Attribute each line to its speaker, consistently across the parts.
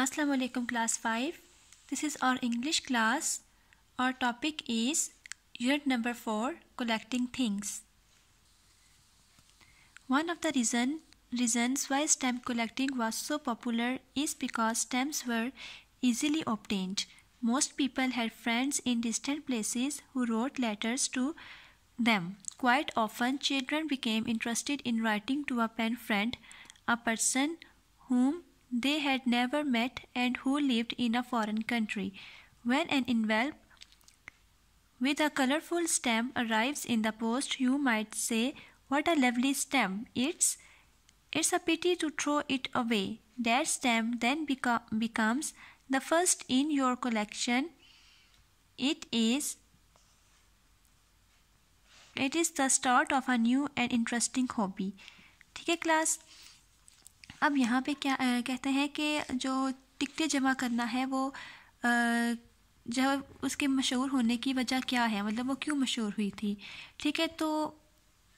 Speaker 1: Assalamu alaikum class 5 this is our English class our topic is unit number 4 collecting things one of the reason reasons why stamp collecting was so popular is because stamps were easily obtained most people had friends in distant places who wrote letters to them quite often children became interested in writing to a pen friend a person whom they had never met and who lived in a foreign country. When an envelope with a colorful stamp arrives in the post, you might say, What a lovely stamp! It's it's a pity to throw it away. That stamp then beco- becomes the first in your collection. It is it is the start of a new and interesting hobby. ठीक है class अब यहाँ पे क्या आ, कहते हैं कि जो टिकटें जमा करना है वो आ, जब उसके मशहूर होने की वजह क्या है मतलब वो क्यों मशहूर हुई थी ठीक है तो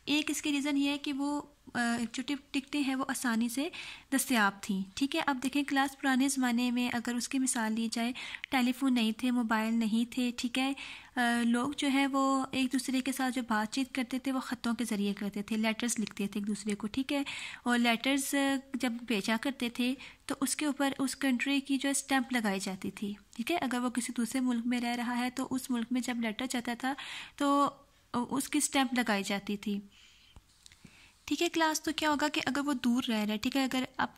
Speaker 1: एक इसके रीज़न ये है कि वो जो टिकटें हैं वो आसानी से दस्याब थी ठीक है अब देखें क्लास पुराने ज़माने में अगर उसकी मिसाल ली जाए टेलीफोन नहीं थे मोबाइल नहीं थे ठीक है लोग जो है वो एक दूसरे के साथ जो बातचीत करते थे वो ख़तों के ज़रिए करते थे लेटर्स लिखते थे एक दूसरे को ठीक है और लेटर्स जब भेजा करते थे तो उसके ऊपर उस कंट्री की जो स्टैंप लगाई जाती थी ठीक है अगर वो किसी दूसरे मुल्क में रह रहा है तो उस मुल्क में जब लेटर जाता था तो उसकी स्टैंप लगाई जाती थी ठीक है क्लास तो क्या होगा कि अगर वो दूर रह रहा है ठीक है अगर आप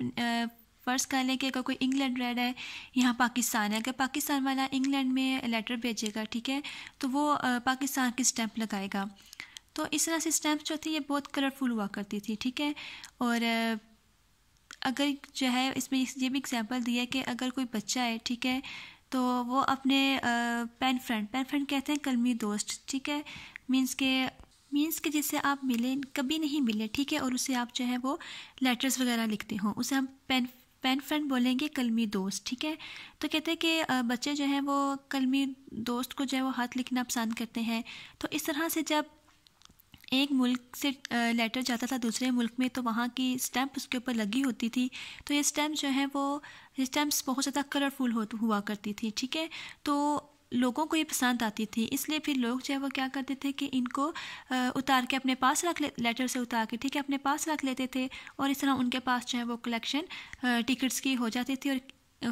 Speaker 1: फर्स्ट कह लें कि अगर कोई इंग्लैंड रह रहा है यहाँ पाकिस्तान है अगर पाकिस्तान वाला इंग्लैंड में लेटर भेजेगा ठीक है तो वो पाकिस्तान की स्टैंप लगाएगा तो इस तरह से स्टैंप जो थी ये बहुत कलरफुल हुआ करती थी ठीक है और अगर जो है इसमें ये भी एग्जांपल दिया है कि अगर कोई बच्चा है ठीक है तो वो अपने पेन फ्रेंड पेन फ्रेंड कहते हैं कलमी दोस्त ठीक है मीन्स के मीन्स के जिससे आप मिले कभी नहीं मिले ठीक है और उसे आप जो है वो लेटर्स वगैरह लिखते हो उसे हम पेन पेन फ्रेंड बोलेंगे कलमी दोस्त ठीक है तो कहते हैं कि बच्चे जो हैं वो कलमी दोस्त को जो है वो हाथ लिखना पसंद करते हैं तो इस तरह से जब एक मुल्क से लेटर जाता था दूसरे मुल्क में तो वहाँ की स्टैम्प उसके ऊपर लगी होती थी तो ये स्टैंप जो है वो स्टैंप्स बहुत ज़्यादा कलरफुल हो हुआ करती थी ठीक है तो लोगों को ये पसंद आती थी इसलिए फिर लोग जो है वो क्या करते थे कि इनको उतार के अपने पास रख ले लेटर से उतार के ठीक है अपने पास रख लेते थे और इस तरह उनके पास जो है वो कलेक्शन टिकट्स की हो जाती थी और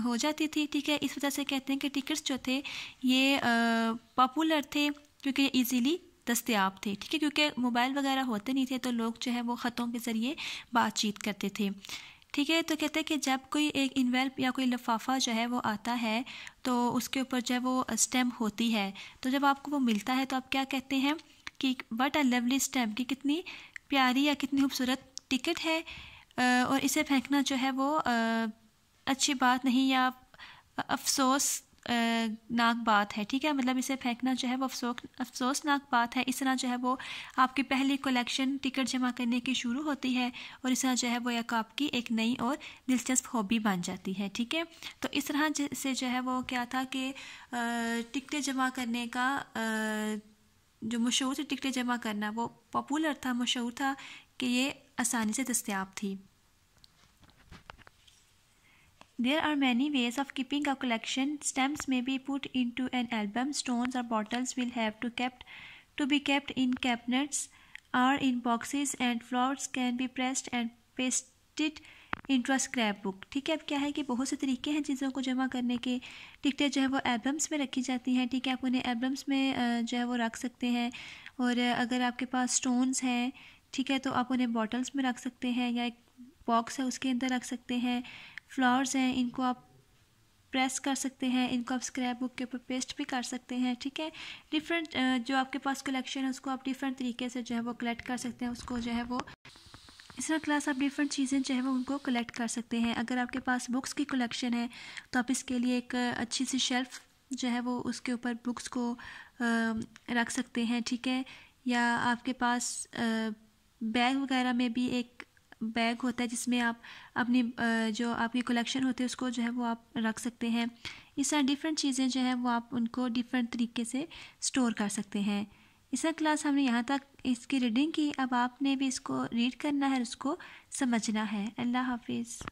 Speaker 1: हो जाती थी ठीक है इस वजह से कहते हैं कि टिकट्स जो थे ये पॉपुलर थे क्योंकि ईजीली दस्तियाब थे ठीक है क्योंकि मोबाइल वगैरह होते नहीं थे तो लोग जो है वो ख़तों के ज़रिए बातचीत करते थे ठीक है तो कहते हैं कि जब कोई एक इन्वेल्प या कोई लफाफा जो है वो आता है तो उसके ऊपर जो है वो स्टेम होती है तो जब आपको वो मिलता है तो आप क्या कहते हैं कि वट अ लवली स्टेम कि कितनी प्यारी या कितनी खूबसूरत टिकट है और इसे फेंकना जो है वो अच्छी बात नहीं या अफसोस नाक बात है ठीक है मतलब इसे फेंकना जो है वो अफसोस अफसोसनाक बात है इस तरह जो है वो आपकी पहली कलेक्शन टिकट जमा करने की शुरू होती है और इस तरह जो है वो एक आपकी एक नई और दिलचस्प हॉबी बन जाती है ठीक है तो इस तरह से जो है वो क्या था कि टिकटें जमा करने का जो मशहूर टिकटें जमा करना वो पॉपुलर था मशहूर था कि ये आसानी से दस्तियाब थी There are many ways of keeping a collection. Stamps may be put into an album. Stones or bottles will have to kept to be kept in cabinets or in boxes and flowers can be pressed and pasted into scrapbook ठीक है अब क्या है कि बहुत से तरीके हैं चीज़ों को जमा करने के टिकटें जो है वो एल्बम्स में रखी जाती हैं ठीक है आप उन्हें एल्बम्स में जो है वो रख सकते हैं और अगर आपके पास स्टोन्स हैं ठीक है तो आप उन्हें बॉटल्स में रख सकते हैं या एक बॉक्स है उसके अंदर रख सकते हैं फ्लावर्स हैं इनको आप प्रेस कर सकते हैं इनको आप स्क्रैप बुक के ऊपर पेस्ट भी कर सकते हैं ठीक है डिफरेंट जो आपके पास कलेक्शन है उसको आप डिफरेंट तरीके से जो है वो कलेक्ट कर सकते हैं उसको जो है वो इस तरह क्लास आप डिफरेंट चीज़ें जो है वो उनको कलेक्ट कर सकते हैं अगर आपके पास बुक्स की कलेक्शन है तो आप इसके लिए एक अच्छी सी शेल्फ़ जो है वो उसके ऊपर बुक्स को रख सकते हैं ठीक है या आपके पास बैग वगैरह में भी एक बैग होता है जिसमें आप अपनी जो आपकी कलेक्शन होती है उसको जो है वो आप रख सकते हैं इस तरह डिफरेंट चीज़ें जो है वो आप उनको डिफरेंट तरीके से स्टोर कर सकते हैं इस क्लास हमने यहाँ तक इसकी रीडिंग की अब आपने भी इसको रीड करना है उसको समझना है अल्लाह हाफिज़